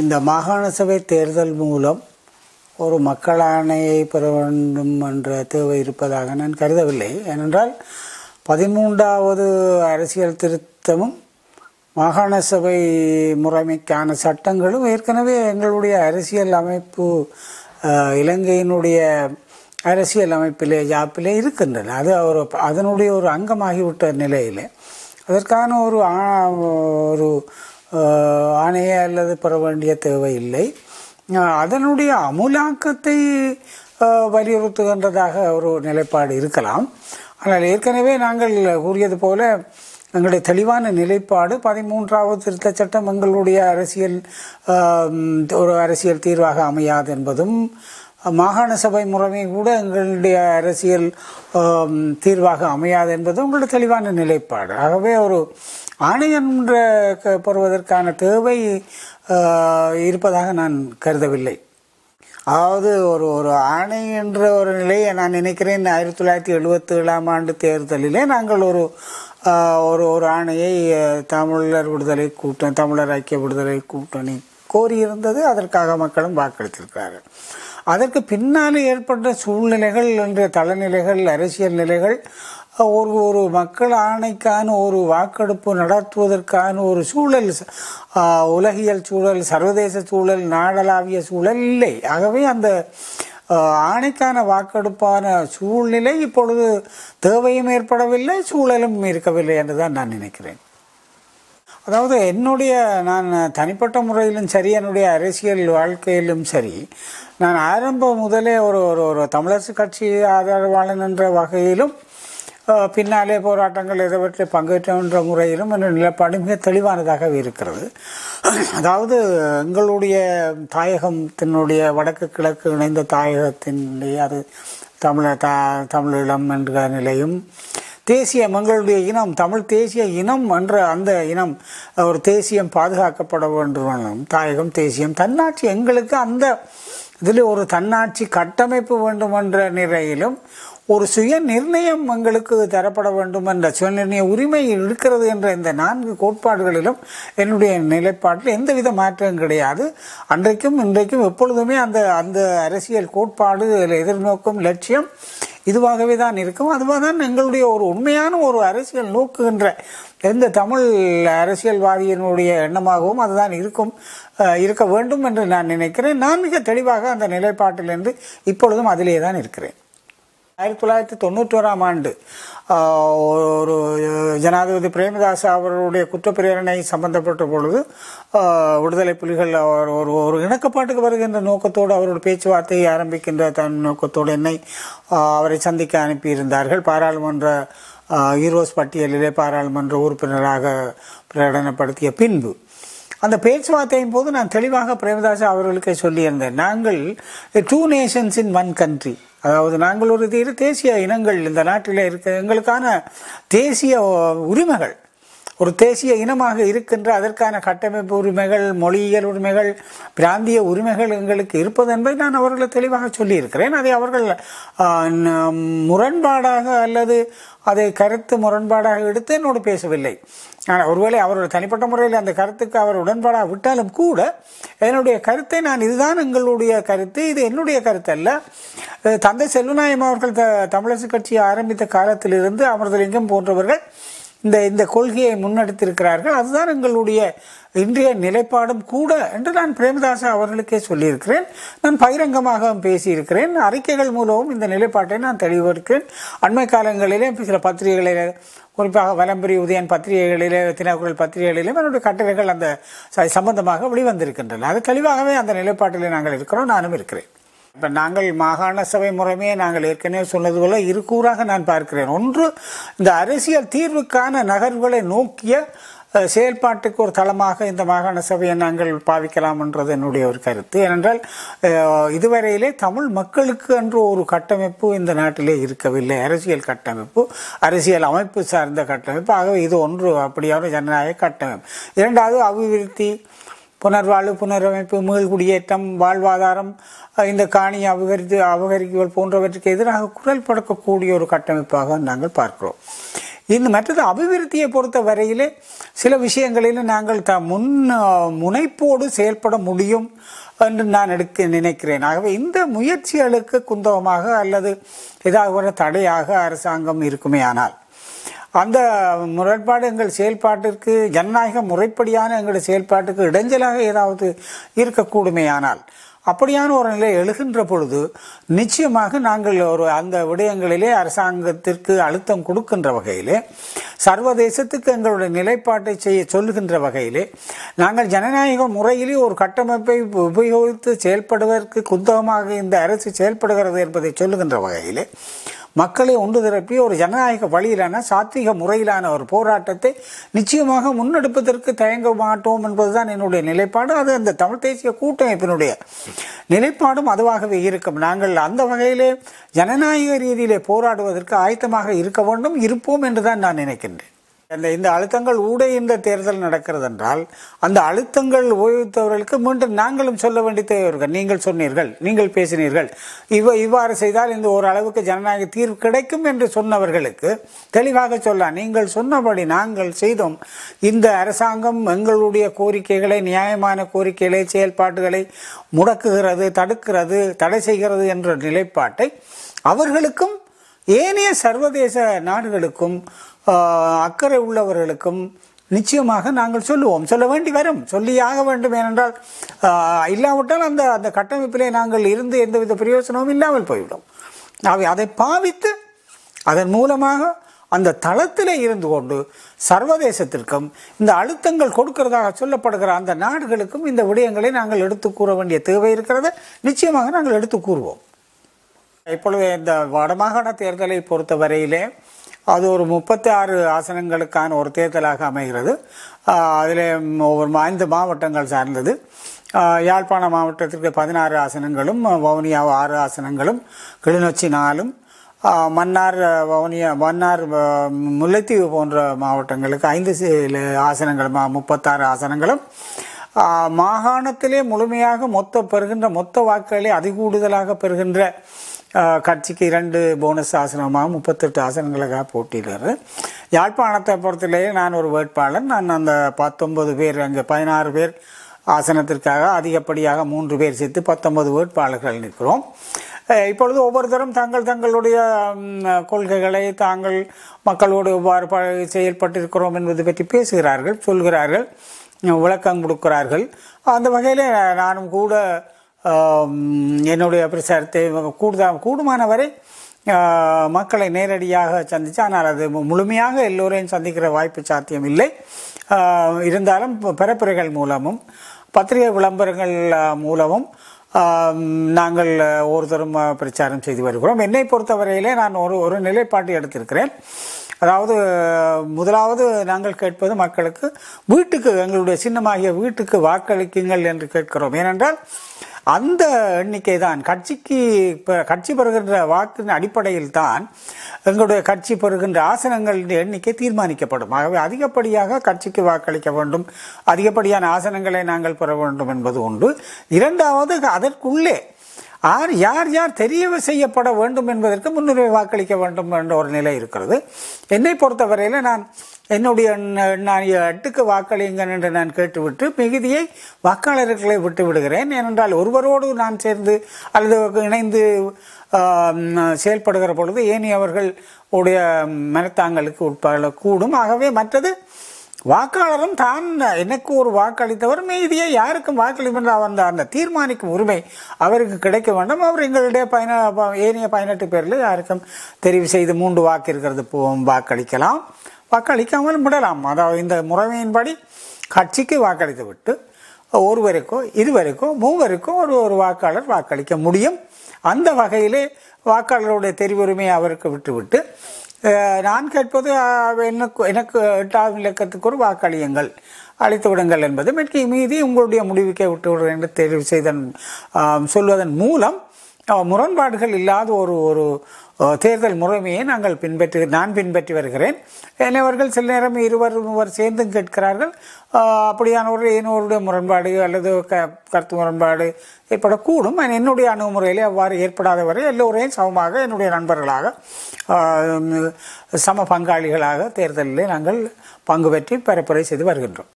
இந்த மாகாண சபை தேர்தல் மூலம் ஒரு மக்கள் ஆணையை பெற வேண்டும் என்ற தேவை இருப்பதாக நான் கருதவில்லை ஏனென்றால் பதிமூன்றாவது அரசியல் திருத்தமும் மாகாண சபை முறைமைக்கான சட்டங்களும் ஏற்கனவே எங்களுடைய அரசியல் அமைப்பு இலங்கையினுடைய அரசியல் அமைப்பிலே ஜாப்பிலே இருக்கின்றன அது அவர் அதனுடைய ஒரு அங்கமாகிவிட்ட நிலையில் அதற்கான ஒரு ஒரு ஆணையே அல்லது பெற வேண்டிய தேவை இல்லை அதனுடைய அமுலாக்கத்தை வலியுறுத்துகின்றதாக ஒரு நிலைப்பாடு இருக்கலாம் ஆனால் ஏற்கனவே நாங்கள் கூறியது போல எங்களுடைய தெளிவான நிலைப்பாடு பதிமூன்றாவது திருத்த சட்டம் எங்களுடைய அரசியல் ஒரு அரசியல் தீர்வாக அமையாது என்பதும் மாகாண சபை முறைமை கூட எங்களுடைய அரசியல் தீர்வாக அமையாது என்பது உங்களுடைய தெளிவான நிலைப்பாடு ஆகவே ஒரு ஆணையன்ற பெறுவதற்கான தேவை இருப்பதாக நான் கருதவில்லை அதாவது ஒரு ஒரு ஆணை என்ற ஒரு நிலையை நான் நினைக்கிறேன் ஆயிரத்தி தொள்ளாயிரத்தி எழுபத்தி ஏழாம் ஆண்டு தேர்தலிலே நாங்கள் ஒரு ஒரு ஒரு ஆணையை தமிழர் விடுதலை கூட்டணி தமிழர் ஐக்கிய விடுதலை கூட்டணி கோரியிருந்தது அதற்காக மக்களும் வாக்களித்திருக்கிறார்கள் அதற்கு பின்னால் ஏற்பட்ட சூழ்நிலைகள் என்ற தளநிலைகள் அரசியல் நிலைகள் ஒரு ஒரு மக்கள் ஆணைக்கான ஒரு வாக்கெடுப்பு நடத்துவதற்கான ஒரு சூழல் உலகியல் சூழல் சர்வதேச சூழல் நாடளாவிய சூழல் இல்லை ஆகவே அந்த ஆணைக்கான வாக்கெடுப்பான சூழ்நிலை இப்பொழுது தேவையும் ஏற்படவில்லை சூழலும் இருக்கவில்லை என்று தான் நான் நினைக்கிறேன் அதாவது என்னுடைய நான் தனிப்பட்ட முறையிலும் சரி என்னுடைய அரசியல் வாழ்க்கையிலும் சரி நான் ஆரம்ப முதலே ஒரு ஒரு ஒரு தமிழரசு கட்சி ஆதரவாளன் என்ற வகையிலும் பின்னாலே போராட்டங்கள் எதவற்றை பங்கேற்றோன்ற முறையிலும் என்ற நிலைப்பாடு மிக தெளிவானதாகவே இருக்கிறது அதாவது எங்களுடைய தாயகத்தினுடைய வடக்கு கிழக்கு இணைந்த தாயகத்தினுடைய அது தமிழ த தமிழீழம் என்ற நிலையும் தேசியம் எங்களுடைய இனம் தமிழ் தேசிய இனம் என்ற அந்த இனம் ஒரு தேசியம் பாதுகாக்கப்பட வேண்டும் தாயகம் தேசியம் தன்னாட்சி எங்களுக்கு அந்த இதில் ஒரு தன்னாட்சி கட்டமைப்பு வேண்டும் என்ற நிலையிலும் ஒரு சுய நிர்ணயம் எங்களுக்கு தரப்பட வேண்டும் என்ற சுய நிர்ணய உரிமை இருக்கிறது என்ற இந்த நான்கு கோட்பாடுகளிலும் என்னுடைய நிலைப்பாட்டில் எந்தவித மாற்றம் கிடையாது அன்றைக்கும் இன்றைக்கும் எப்பொழுதுமே அந்த அந்த அரசியல் கோட்பாடு எதிர்நோக்கும் லட்சியம் இதுவாகவே தான் இருக்கும் அதுவாக தான் எங்களுடைய ஒரு உண்மையான ஒரு அரசியல் நோக்குகின்ற எந்த தமிழ் அரசியல்வாதியினுடைய எண்ணமாகவும் அதுதான் இருக்கும் இருக்க வேண்டும் என்று நான் நினைக்கிறேன் நான் மிக தெளிவாக அந்த நிலைப்பாட்டிலிருந்து இப்பொழுதும் அதிலே தான் இருக்கிறேன் ஆயிரத்தி தொள்ளாயிரத்தி தொண்ணூற்றோராம் ஆண்டு ஒரு ஜனாதிபதி பிரேமதாஸ் அவருடைய குற்றப்பிரேரணை சம்பந்தப்பட்ட பொழுது விடுதலை புலிகள் அவர் ஒரு ஒரு இணக்கப்பாட்டுக்கு வருகின்ற நோக்கத்தோடு அவருடைய பேச்சுவார்த்தையை ஆரம்பிக்கின்ற தன் நோக்கத்தோடு என்னை அவரை சந்திக்க அனுப்பியிருந்தார்கள் பாராளுமன்ற ஈரோஸ் பட்டியலிலே பாராளுமன்ற உறுப்பினராக பிரகடனப்படுத்திய பின்பு அந்த பேச்சுவார்த்தையின் போது நான் தெளிவாக பிரேமதாஸ் அவர்களுக்கே சொல்லியிருந்தேன் நாங்கள் two nations in one country அதாவது நாங்கள் ஒரு இரு தேசிய இனங்கள் இந்த நாட்டில் இருக்க எங்களுக்கான தேசிய உரிமைகள் ஒரு தேசிய இனமாக இருக்கின்ற அதற்கான கட்டமைப்பு உரிமைகள் மொழியியல் உரிமைகள் பிராந்திய உரிமைகள் எங்களுக்கு இருப்பது என்பதை நான் அவர்களை தெளிவாக சொல்லியிருக்கிறேன் அதை அவர்கள் முரண்பாடாக அல்லது அதை கருத்து முரண்பாடாக எடுத்து என்னோடு பேசவில்லை ஆனால் ஒருவேளை அவருடைய தனிப்பட்ட முறையில் அந்த கருத்துக்கு அவர் உடன்பாடாக விட்டாலும் கூட என்னுடைய கருத்தை நான் இதுதான் எங்களுடைய கருத்து இது என்னுடைய கருத்து அல்ல தந்தை செல்லுநாயம் அவர்கள் த தமிழரசு கட்சி ஆரம்பித்த காலத்திலிருந்து அமிர்தலிங்கம் போன்றவர்கள் இந்த இந்த கொள்கையை முன்னெடுத்திருக்கிறார்கள் அதுதான் எங்களுடைய இன்றைய நிலைப்பாடும் கூட என்று நான் பிரேமதாசா அவர்களுக்கே சொல்லியிருக்கிறேன் நான் பகிரங்கமாகவும் பேசியிருக்கிறேன் அறிக்கைகள் மூலமும் இந்த நிலைப்பாட்டை நான் தெளிவிருக்கிறேன் அண்மை காலங்களிலே சில பத்திரிகைகளில் குறிப்பாக வலம்புரி உதயன் பத்திரிகைகளிலே தினக்குரல் பத்திரிகைகளிலும் என்னுடைய கட்டுரைகள் அந்த சம்பந்தமாக வெளிவந்திருக்கின்றன அது தெளிவாகவே அந்த நிலைப்பாட்டில் நாங்கள் இருக்கிறோம் நானும் இருக்கிறேன் இப்போ நாங்கள் மாகாண சபை முறைமையை நாங்கள் ஏற்கனவே சொன்னது போல இருக்கூறாக நான் பார்க்கிறேன் ஒன்று இந்த அரசியல் தீர்வுக்கான நகர்வுகளை நோக்கிய செயல்பாட்டுக்கு ஒரு தளமாக இந்த மாகாண சபையை நாங்கள் பாவிக்கலாம் என்றது என்னுடைய ஒரு கருத்து ஏனென்றால் இதுவரையிலே தமிழ் மக்களுக்கு என்று ஒரு கட்டமைப்பு இந்த நாட்டிலே இருக்கவில்லை அரசியல் கட்டமைப்பு அரசியல் அமைப்பு சார்ந்த கட்டமைப்பு ஆகவே இது ஒன்று அப்படியான ஜனநாயக கட்டமைப்பு இரண்டாவது அபிவிருத்தி புனர்வாழ்வு புனரமைப்பு மீள்குடியேற்றம் வாழ்வாதாரம் இந்த காணி அபகரித்து அபகரிப்புகள் போன்றவற்றுக்கு எதிராக குரல் படக்கக்கூடிய ஒரு கட்டமைப்பாக நாங்கள் பார்க்கிறோம் இந்த மற்றது அபிவிருத்தியை பொறுத்த வரையிலே சில விஷயங்களில் நாங்கள் த முன் முனைப்போடு செயல்பட முடியும் என்று நான் எடுக்க நினைக்கிறேன் ஆகவே இந்த முயற்சிகளுக்கு குந்தகமாக அல்லது ஏதாவது ஒரு தடையாக அரசாங்கம் இருக்குமே ஆனால் அந்த முரண்பாடு எங்கள் செயல்பாட்டிற்கு ஜனநாயக முறைப்படியான எங்களுடைய செயல்பாட்டுக்கு இடைஞ்சலாக ஏதாவது இருக்கக்கூடுமே ஆனால் அப்படியான ஒரு நிலை எழுகின்ற பொழுது நிச்சயமாக நாங்கள் ஒரு அந்த விடயங்களிலே அரசாங்கத்திற்கு அழுத்தம் கொடுக்கின்ற வகையிலே சர்வதேசத்துக்கு எங்களுடைய நிலைப்பாட்டை செய்ய சொல்லுகின்ற வகையிலே நாங்கள் ஜனநாயக முறையிலே ஒரு கட்டமைப்பை உபயோகித்து செயல்படுவதற்கு குந்தகமாக இந்த அரசு செயல்படுகிறது என்பதை சொல்லுகின்ற வகையிலே மக்களை ஒன்று திரப்பி ஒரு ஜனநாயக வழியிலான சாத்திக முறையிலான ஒரு போராட்டத்தை நிச்சயமாக முன்னெடுப்பதற்கு தயங்க மாட்டோம் என்பதுதான் என்னுடைய நிலைப்பாடு அது அந்த தமிழ் தேசிய கூட்டமைப்பினுடைய நிலைப்பாடும் அதுவாகவே இருக்கும் நாங்கள் அந்த வகையிலே ஜனநாயக ரீதியிலே போராடுவதற்கு ஆயத்தமாக இருக்க வேண்டும் இருப்போம் என்றுதான் நான் நினைக்கின்றேன் அந்த இந்த அழுத்தங்கள் ஊடே இந்த தேர்தல் நடக்கிறது என்றால் அந்த அழுத்தங்கள் ஓய்வுத்தவர்களுக்கு மீண்டும் நாங்களும் சொல்ல வேண்டிய தேவர்கள் நீங்கள் சொன்னீர்கள் நீங்கள் பேசினீர்கள் இவ இவ்வாறு செய்தால் இந்த ஓரளவுக்கு ஜனநாயக தீர்வு கிடைக்கும் என்று சொன்னவர்களுக்கு தெளிவாக சொல்ல நீங்கள் சொன்னபடி நாங்கள் செய்தோம் இந்த அரசாங்கம் எங்களுடைய கோரிக்கைகளை நியாயமான கோரிக்கைகளை செயல்பாடுகளை முடக்குகிறது தடுக்கிறது தடை செய்கிறது என்ற நிலைப்பாட்டை அவர்களுக்கும் ஏனைய சர்வதேச நாடுகளுக்கும் அக்கறை உள்ளவர்களுக்கும் நிச்சயமாக நாங்கள் சொல்லுவோம் சொல்ல வேண்டி வரும் சொல்லியாக வேண்டும் ஏனென்றால் இல்லாவிட்டால் அந்த அந்த கட்டமைப்பிலே நாங்கள் இருந்து எந்தவித பிரயோசனமும் இல்லாமல் போய்விடும் அவை அதை பாவித்து அதன் மூலமாக அந்த தளத்தில் இருந்து கொண்டு சர்வதேசத்திற்கும் இந்த அழுத்தங்கள் கொடுக்கிறதாக சொல்லப்படுகிற அந்த நாடுகளுக்கும் இந்த விடயங்களை நாங்கள் எடுத்து கூற வேண்டிய தேவை இருக்கிறது நிச்சயமாக நாங்கள் எடுத்து கூறுவோம் இப்பொழுது இந்த வடமாகாண தேர்தலை பொறுத்த வரையிலே அது ஒரு முப்பத்தி ஆறு ஆசனங்களுக்கான ஒரு தேர்தலாக அமைகிறது அதில் ஒவ்வொரு ஐந்து மாவட்டங்கள் சார்ந்தது யாழ்ப்பாண மாவட்டத்திற்கு பதினாறு ஆசனங்களும் வவுனியா ஆறு ஆசனங்களும் கிளிநொச்சி நாலும் மன்னார் வவுனியா மன்னார் முல்லைத்தீவு போன்ற மாவட்டங்களுக்கு ஐந்து ஆசனங்களும் முப்பத்தாறு ஆசனங்களும் மாகாணத்திலே முழுமையாக மொத்த பெறுகின்ற மொத்த வாக்குகளை அதிகூடுதலாக பெறுகின்ற கட்சிக்கு இரண்டு போனஸ் ஆசனமாக முப்பத்தெட்டு ஆசனங்களுக்காக போட்டிடுறாரு யாழ்ப்பாணத்தை பொறுத்திலேயே நான் ஒரு வேட்பாளர் நான் அந்த பத்தொன்பது பேர் அங்கே பதினாறு பேர் ஆசனத்திற்காக அதிகப்படியாக மூன்று பேர் சேர்த்து பத்தொன்பது வேட்பாளர்கள் நிற்கிறோம் இப்பொழுது ஒவ்வொருத்தரும் தங்கள் தங்களுடைய கொள்கைகளை தாங்கள் மக்களோடு எவ்வாறு செயல்பட்டிருக்கிறோம் என்பது பற்றி பேசுகிறார்கள் சொல்கிறார்கள் விளக்கம் கொடுக்கிறார்கள் அந்த வகையில் நானும் கூட என்னுடைய பிரச்சாரத்தை கூடுமான வரை மக்களை நேரடியாக சந்தித்து ஆனால் அது முழுமையாக எல்லோரையும் சந்திக்கிற வாய்ப்பு சாத்தியம் இல்லை இருந்தாலும் பரப்புரைகள் மூலமும் பத்திரிகை விளம்பரங்கள் மூலமும் நாங்கள் ஒருத்தரும் பிரச்சாரம் செய்து வருகிறோம் என்னை பொறுத்தவரையிலே நான் ஒரு ஒரு நிலைப்பாட்டை எடுத்திருக்கிறேன் அதாவது முதலாவது நாங்கள் கேட்பது மக்களுக்கு வீட்டுக்கு எங்களுடைய சின்னமாகிய வீட்டுக்கு வாக்களிக்குங்கள் என்று கேட்கிறோம் ஏனென்றால் அந்த எண்ணிக்கை தான் கட்சிக்கு கட்சி பெறுகின்ற வாக்கின் அடிப்படையில் தான் எங்களுடைய கட்சி பெறுகின்ற ஆசனங்களின் எண்ணிக்கை தீர்மானிக்கப்படும் ஆகவே அதிகப்படியாக கட்சிக்கு வாக்களிக்க வேண்டும் அதிகப்படியான ஆசனங்களை நாங்கள் பெற வேண்டும் என்பது உண்டு இரண்டாவது அதற்குள்ளே ஆர் யார் யார் தெரிய செய்யப்பட வேண்டும் என்பதற்கு முன்னுரிமை வாக்களிக்க வேண்டும் என்ற ஒரு நிலை இருக்கிறது என்னை பொறுத்தவரையில் நான் என்னுடைய நான் எட்டுக்கு வாக்களியுங்கள் என்று நான் கேட்டுவிட்டு மிகுதியை வாக்காளர்களை விட்டு விடுகிறேன் ஏனென்றால் ஒருவரோடு நான் சேர்ந்து அல்லது இணைந்து செயல்படுகிற பொழுது ஏனி உடைய மனத்தாங்களுக்கு உட்பட கூடும் ஆகவே மற்றது வாக்காளரும் தான் எனக்கு ஒரு வாக்களித்தவர் மீதியை யாருக்கும் வாக்களிப்பா அந்த அந்த தீர்மானிக்கும் உரிமை அவருக்கு கிடைக்க வேண்டும் அவர் எங்களுடைய பயன ஏனைய பதினெட்டு பேரில் யாருக்கும் தெரிவு செய்து மூன்று வாக்கு இருக்கிறது வாக்களிக்கலாம் வாக்களிக்காமல் விடலாம் அதாவது இந்த முறைமையின்படி கட்சிக்கு வாக்களித்து விட்டு ஒருவருக்கோ இருவருக்கோ மூவருக்கோ ஒரு ஒரு வாக்காளர் வாக்களிக்க முடியும் அந்த வகையிலே வாக்காளருடைய தெரிவுரிமையை அவருக்கு விட்டுவிட்டு நான் கேட்பது எனக்கு எனக்கு எட்டாவது இலக்கத்துக்கு ஒரு வாக்களியுங்கள் அழைத்து விடுங்கள் என்பது மிக மீதி உங்களுடைய முடிவுக்கே விட்டு என்று தெரிவு செய்தன் சொல்வதன் மூலம் முரண்பாடுகள் இல்லாத ஒரு ஒரு தேர்தல் முறைமையை நாங்கள் பின்பற்றி நான் பின்பற்றி வருகிறேன் என்னவர்கள் சில நேரம் இருவர் மூவர் சேர்ந்தும் கேட்கிறார்கள் அப்படியான ஒரு என்னோருடைய முரண்பாடு அல்லது க கருத்து முரண்பாடு ஏற்படக்கூடும் என்னுடைய அணுகுமுறையிலே அவ்வாறு ஏற்படாத வரை எல்லோரையும் சமமாக என்னுடைய நண்பர்களாக சம பங்காளிகளாக தேர்தலில் நாங்கள் பங்கு பெற்றி பரப்புரை செய்து வருகின்றோம்